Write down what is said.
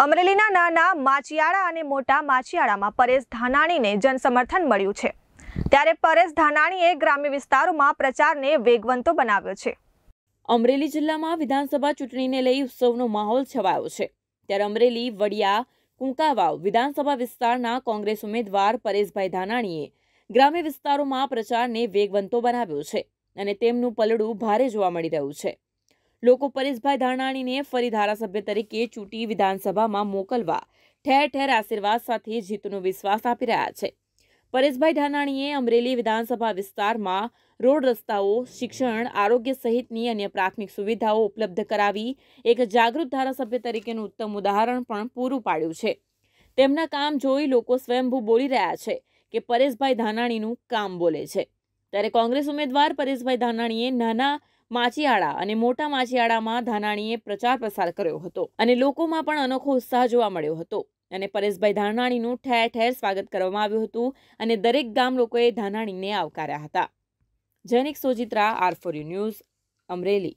અમરેલીના નાના માછીયાળા અને મોટા માછીયાળામાં પરેશ ધાનાણીને જનસમર્થન મળ્યું છે ત્યારે પરેશ ધાનાણીએ ગ્રામ્ય વિસ્તારોમાં પ્રચારને વેગવંતો બનાવ્યો છે અમરેલી જિલ્લામાં વિધાનસભા ચૂંટણીને લઈ ઉત્સવનો માહોલ છવાયો છે ત્યારે અમરેલી વડિયા કુંકાવાવ વિધાનસભા વિસ્તારના કોંગ્રેસ ઉમેદવાર પરેશભાઈ ધાનાણીએ ગ્રામ્ય વિસ્તારોમાં પ્રચારને વેગવંતો બનાવ્યો છે અને તેમનું પલડું ભારે જોવા મળી રહ્યું છે લોકો પરેશભાઈ ધાનાણીને ફરી ધારાસભ્ય તરીકે ચૂંટી વિધાનસભામાં મોકલવા ઠેર ઠેર આશીર્વાદ સાથે જીતનો વિશ્વાસ આપી રહ્યા છે પરેશભાઈ ધાનાણીએ અમરેલી વિધાનસભા વિસ્તારમાં રોડ રસ્તાઓ શિક્ષણ આરોગ્ય સહિતની અન્ય પ્રાથમિક સુવિધાઓ ઉપલબ્ધ કરાવી એક જાગૃત ધારાસભ્ય તરીકેનું ઉત્તમ ઉદાહરણ પણ પૂરું પાડ્યું છે તેમના કામ જોઈ લોકો સ્વયંભૂ બોલી રહ્યા છે કે પરેશભાઈ ધાનાણીનું કામ બોલે છે ત્યારે કોંગ્રેસ ઉમેદવાર પરેશભાઈ ધાનાણીએ નાના માછીયાળા અને મોટા માછીયાળામાં ધાનાણીએ પ્રચાર પ્રસાર કર્યો હતો અને લોકોમાં પણ અનોખો ઉત્સાહ જોવા મળ્યો હતો અને પરેશભાઈ ધાનાણીનું ઠેર ઠેર સ્વાગત કરવામાં આવ્યું હતું અને દરેક ગામ લોકોએ ધાનાણીને આવકાર્યા હતા Jainik Sojitra R four U news Amreli